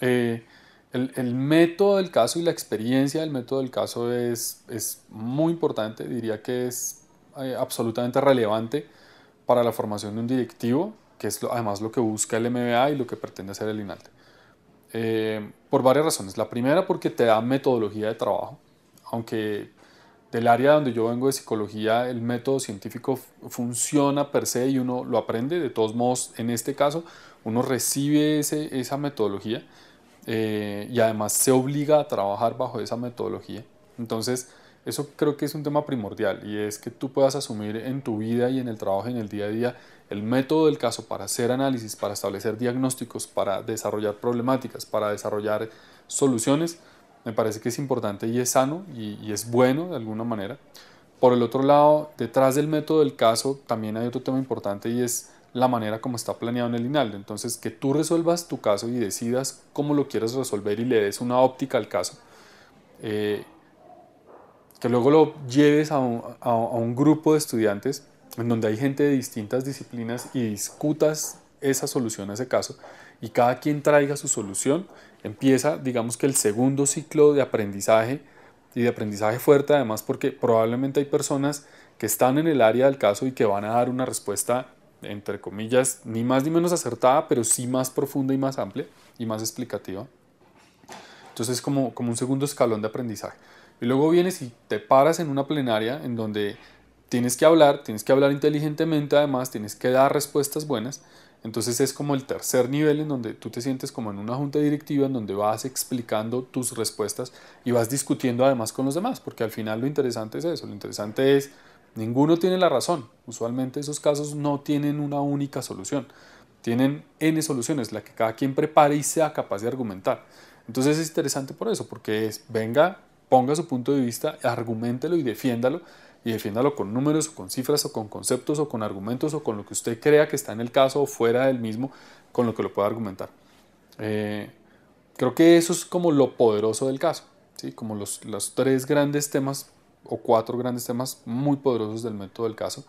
Eh, el, método del caso y la experiencia del método del caso es, es muy importante, diría que es eh, absolutamente relevante para la formación de un directivo, que es lo, además lo que busca el MBA y lo que pretende hacer el INALTE. Eh, por varias razones. La primera porque te da metodología de trabajo, aunque del área donde yo vengo de psicología, el método científico funciona per se y uno lo aprende. De todos modos, en este caso, uno recibe esa metodología eh, y además se obliga a trabajar bajo esa metodología. Entonces, eso creo que es un tema primordial y es que tú puedas asumir en tu vida y en el trabajo, en el día a día, el método del caso para hacer análisis, para establecer diagnósticos, para desarrollar problemáticas, para desarrollar soluciones me parece que es importante y es sano y, es bueno de alguna manera. Por el otro lado, detrás del método del caso también hay otro tema importante y es la manera como está planeado en el INALDO. Entonces, que tú resuelvas tu caso y decidas cómo lo quieres resolver y le des una óptica al caso. Eh, que luego lo lleves a un grupo de estudiantes en donde hay gente de distintas disciplinas y discutas esa solución a ese caso y cada quien traiga su solución, empieza, digamos que el segundo ciclo de aprendizaje y de aprendizaje fuerte además porque probablemente hay personas que están en el área del caso y que van a dar una respuesta entre comillas ni más ni menos acertada, pero sí más profunda y más amplia y más explicativa. Entonces como, como un segundo escalón de aprendizaje. Y luego vienes y te paras en una plenaria en donde tienes que hablar, tienes que hablar inteligentemente además, tienes que dar respuestas buenas, entonces es como el tercer nivel en donde tú te sientes como en una junta directiva, en donde vas explicando tus respuestas y vas discutiendo además con los demás, porque al final lo interesante es eso, lo interesante es, ninguno tiene la razón, usualmente esos casos no tienen una única solución, tienen N soluciones, la que cada quien prepare y sea capaz de argumentar. Entonces es interesante por eso, porque es, venga, ponga su punto de vista, argumentelo y defiéndalo y defiéndalo con números, o con cifras, o con conceptos, o con argumentos, o con lo que usted crea que está en el caso o fuera del mismo, con lo que lo pueda argumentar. Eh, creo que eso es como lo poderoso del caso, ¿sí? como los, los tres grandes temas o cuatro grandes temas muy poderosos del método del caso.